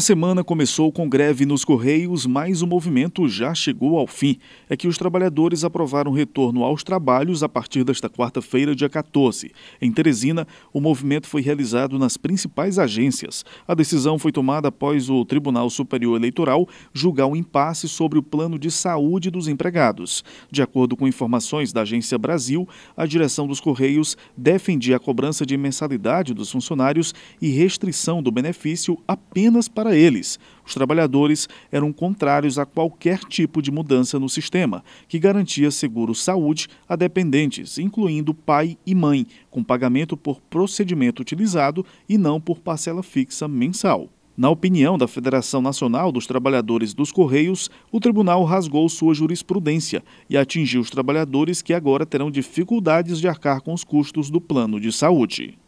A semana começou com greve nos Correios, mas o movimento já chegou ao fim. É que os trabalhadores aprovaram retorno aos trabalhos a partir desta quarta-feira, dia 14. Em Teresina, o movimento foi realizado nas principais agências. A decisão foi tomada após o Tribunal Superior Eleitoral julgar o um impasse sobre o plano de saúde dos empregados. De acordo com informações da Agência Brasil, a direção dos Correios defendia a cobrança de mensalidade dos funcionários e restrição do benefício apenas para para eles, os trabalhadores eram contrários a qualquer tipo de mudança no sistema, que garantia seguro-saúde a dependentes, incluindo pai e mãe, com pagamento por procedimento utilizado e não por parcela fixa mensal. Na opinião da Federação Nacional dos Trabalhadores dos Correios, o tribunal rasgou sua jurisprudência e atingiu os trabalhadores que agora terão dificuldades de arcar com os custos do plano de saúde.